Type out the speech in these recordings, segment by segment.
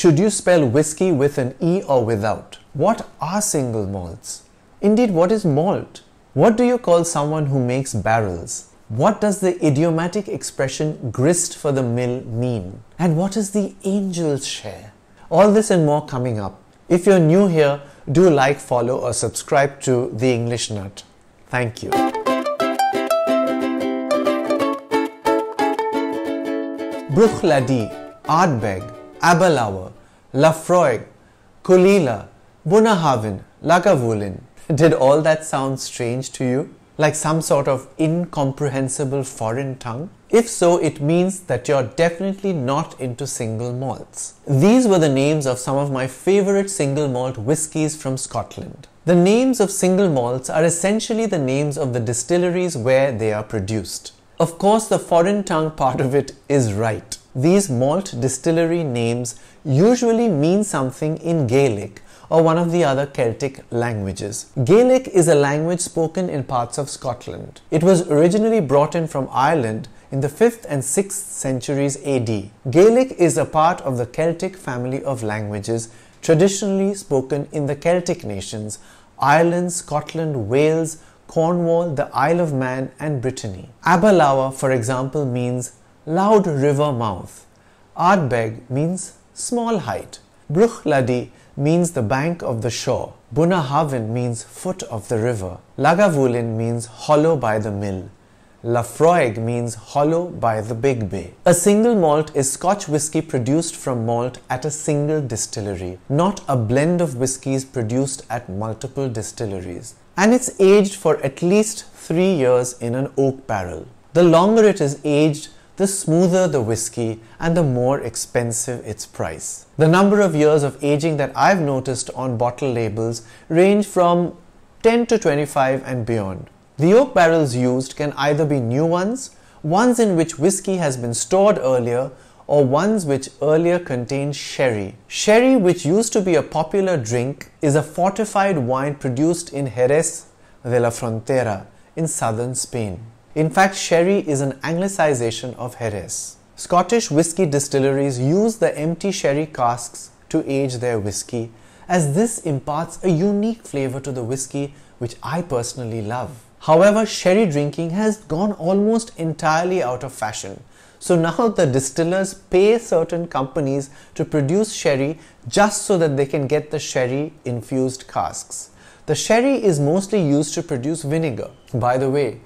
Should you spell whiskey with an E or without? What are single malts? Indeed, what is malt? What do you call someone who makes barrels? What does the idiomatic expression grist for the mill mean? And what is the angel's share? All this and more coming up. If you're new here, do like, follow, or subscribe to The English Nut. Thank you. Bruchladi, Ardbeg, Abalawa, Lafroig, Kolila, Bunahavin, Lagavulin. Did all that sound strange to you? Like some sort of incomprehensible foreign tongue? If so, it means that you're definitely not into single malts. These were the names of some of my favorite single malt whiskies from Scotland. The names of single malts are essentially the names of the distilleries where they are produced. Of course, the foreign tongue part of it is right. These malt distillery names usually mean something in Gaelic or one of the other Celtic languages. Gaelic is a language spoken in parts of Scotland. It was originally brought in from Ireland in the 5th and 6th centuries AD. Gaelic is a part of the Celtic family of languages traditionally spoken in the Celtic nations Ireland, Scotland, Wales, Cornwall, the Isle of Man, and Brittany. Aberlour, for example, means loud river mouth. Ardbeg means small height. Bruchladi means the bank of the shore. Bunahaven means foot of the river. Lagavulin means hollow by the mill. Lafroig means hollow by the big bay. A single malt is Scotch whisky produced from malt at a single distillery, not a blend of whiskies produced at multiple distilleries. And it's aged for at least three years in an oak barrel. The longer it is aged, the smoother the whiskey and the more expensive its price. The number of years of aging that I've noticed on bottle labels range from 10 to 25 and beyond. The oak barrels used can either be new ones, ones in which whiskey has been stored earlier, or ones which earlier contained sherry. Sherry, which used to be a popular drink, is a fortified wine produced in Jerez de la Frontera in southern Spain. In fact, sherry is an anglicization of Jerez. Scottish whisky distilleries use the empty sherry casks to age their whisky, as this imparts a unique flavor to the whisky, which I personally love. However, sherry drinking has gone almost entirely out of fashion. So now the distillers pay certain companies to produce sherry just so that they can get the sherry infused casks. The sherry is mostly used to produce vinegar. By the way,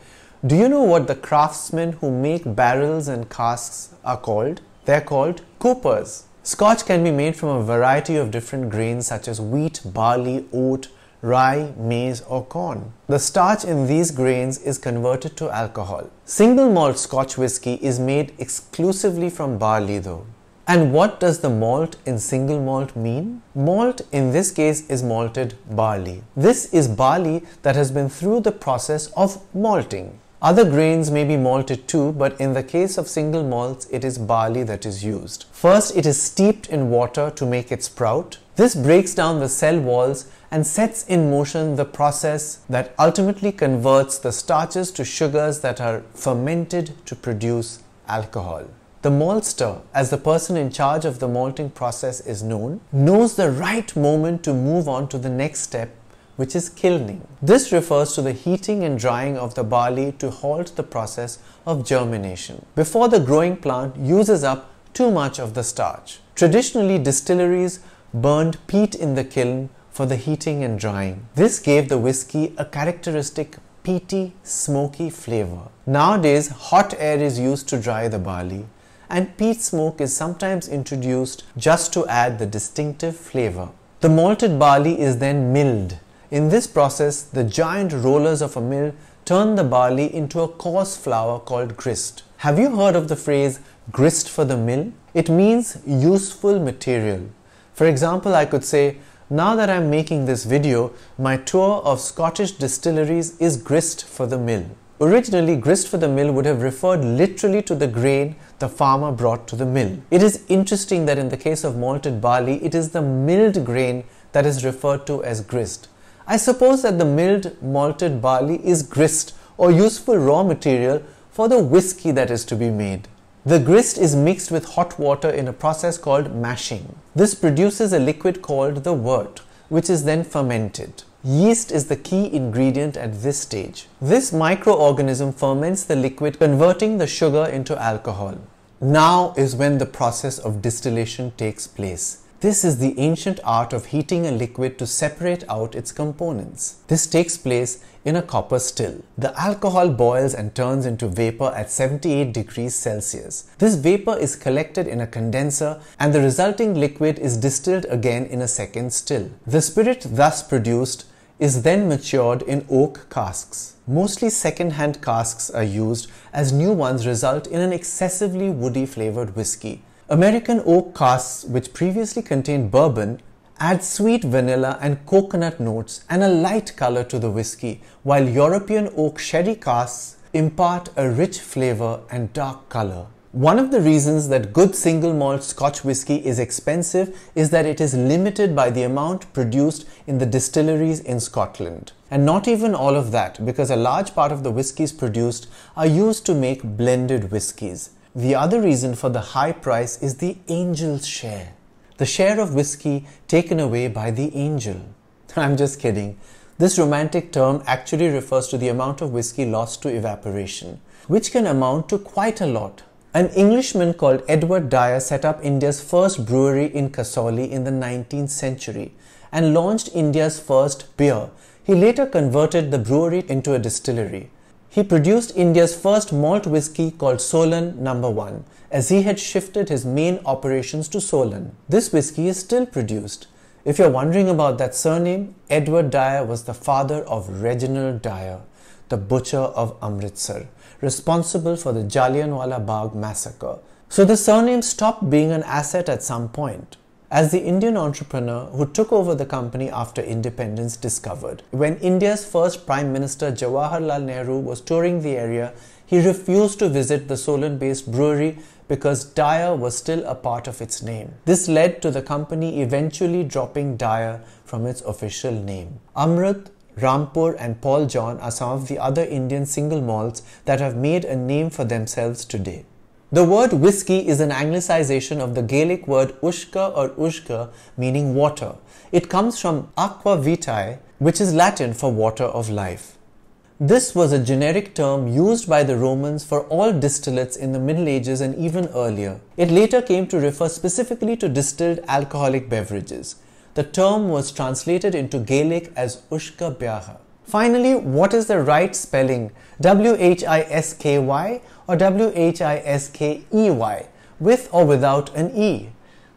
do you know what the craftsmen who make barrels and casks are called? They're called coopers. Scotch can be made from a variety of different grains such as wheat, barley, oat, rye, maize, or corn. The starch in these grains is converted to alcohol. Single malt Scotch whisky is made exclusively from barley though. And what does the malt in single malt mean? Malt in this case is malted barley. This is barley that has been through the process of malting. Other grains may be malted too, but in the case of single malts, it is barley that is used. First, it is steeped in water to make it sprout. This breaks down the cell walls and sets in motion the process that ultimately converts the starches to sugars that are fermented to produce alcohol. The maltster, as the person in charge of the malting process is known, knows the right moment to move on to the next step which is kilning. This refers to the heating and drying of the barley to halt the process of germination, before the growing plant uses up too much of the starch. Traditionally, distilleries burned peat in the kiln for the heating and drying. This gave the whiskey a characteristic peaty, smoky flavor. Nowadays, hot air is used to dry the barley and peat smoke is sometimes introduced just to add the distinctive flavor. The malted barley is then milled in this process, the giant rollers of a mill turn the barley into a coarse flour called grist. Have you heard of the phrase grist for the mill? It means useful material. For example, I could say, now that I'm making this video, my tour of Scottish distilleries is grist for the mill. Originally, grist for the mill would have referred literally to the grain the farmer brought to the mill. It is interesting that in the case of malted barley, it is the milled grain that is referred to as grist. I suppose that the milled malted barley is grist or useful raw material for the whiskey that is to be made. The grist is mixed with hot water in a process called mashing. This produces a liquid called the wort, which is then fermented. Yeast is the key ingredient at this stage. This microorganism ferments the liquid, converting the sugar into alcohol. Now is when the process of distillation takes place. This is the ancient art of heating a liquid to separate out its components. This takes place in a copper still. The alcohol boils and turns into vapor at 78 degrees Celsius. This vapor is collected in a condenser and the resulting liquid is distilled again in a second still. The spirit thus produced is then matured in oak casks. Mostly second-hand casks are used as new ones result in an excessively woody flavored whiskey. American oak casks, which previously contained bourbon, add sweet vanilla and coconut notes and a light color to the whiskey, while European oak sherry casks impart a rich flavor and dark color. One of the reasons that good single malt Scotch whiskey is expensive is that it is limited by the amount produced in the distilleries in Scotland. And not even all of that, because a large part of the whiskies produced are used to make blended whiskies. The other reason for the high price is the angel's share, the share of whiskey taken away by the angel. I'm just kidding. This romantic term actually refers to the amount of whiskey lost to evaporation, which can amount to quite a lot. An Englishman called Edward Dyer set up India's first brewery in Kasauli in the 19th century and launched India's first beer. He later converted the brewery into a distillery. He produced India's first malt whisky called Solon Number no. 1 as he had shifted his main operations to Solon. This whisky is still produced. If you're wondering about that surname, Edward Dyer was the father of Reginald Dyer, the butcher of Amritsar, responsible for the Jallianwala Bagh massacre. So the surname stopped being an asset at some point as the Indian entrepreneur who took over the company after independence discovered. When India's first Prime Minister Jawaharlal Nehru was touring the area, he refused to visit the Solan based brewery because Dyer was still a part of its name. This led to the company eventually dropping Dyer from its official name. Amrit, Rampur, and Paul John are some of the other Indian single malts that have made a name for themselves today. The word whiskey is an anglicization of the Gaelic word ushka or ushka, meaning water. It comes from aqua vitae, which is Latin for water of life. This was a generic term used by the Romans for all distillates in the Middle Ages and even earlier. It later came to refer specifically to distilled alcoholic beverages. The term was translated into Gaelic as ushka biaha. Finally, what is the right spelling? W H I S K Y or W-H-I-S-K-E-Y, with or without an E.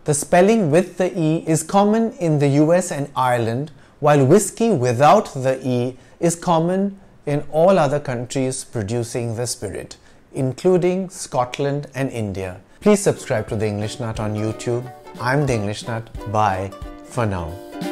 The spelling with the E is common in the US and Ireland, while whiskey without the E is common in all other countries producing the spirit, including Scotland and India. Please subscribe to The English Nut on YouTube. I'm The English Nut. Bye for now.